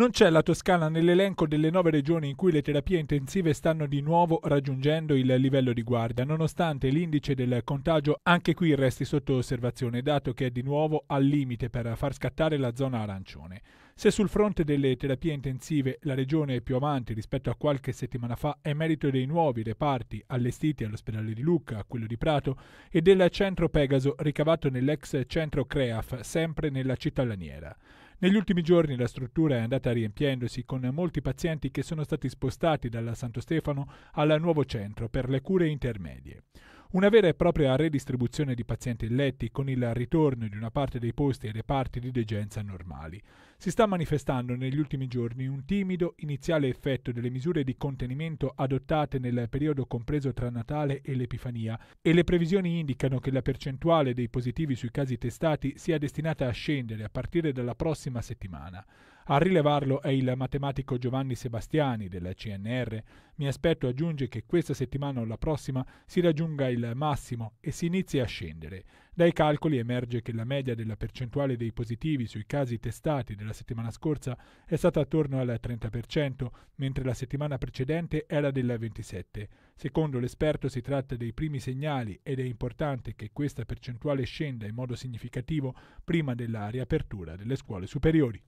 Non c'è la Toscana nell'elenco delle nove regioni in cui le terapie intensive stanno di nuovo raggiungendo il livello di guardia, nonostante l'indice del contagio anche qui resti sotto osservazione, dato che è di nuovo al limite per far scattare la zona arancione. Se sul fronte delle terapie intensive la regione è più avanti rispetto a qualche settimana fa è merito dei nuovi reparti allestiti all'ospedale di Lucca, a quello di Prato e del centro Pegaso ricavato nell'ex centro CREAF, sempre nella città laniera. Negli ultimi giorni la struttura è andata riempiendosi con molti pazienti che sono stati spostati dalla Santo Stefano al nuovo centro per le cure intermedie. Una vera e propria redistribuzione di pazienti in letti con il ritorno di una parte dei posti e reparti di degenza normali si sta manifestando negli ultimi giorni un timido iniziale effetto delle misure di contenimento adottate nel periodo compreso tra Natale e l'Epifania e le previsioni indicano che la percentuale dei positivi sui casi testati sia destinata a scendere a partire dalla prossima settimana. A rilevarlo è il matematico Giovanni Sebastiani della CNR. Mi aspetto aggiunge che questa settimana o la prossima si raggiunga il massimo e si inizi a scendere. Dai calcoli emerge che la media della percentuale dei positivi sui casi testati della settimana scorsa è stata attorno al 30%, mentre la settimana precedente era del 27%. Secondo l'esperto si tratta dei primi segnali ed è importante che questa percentuale scenda in modo significativo prima della riapertura delle scuole superiori.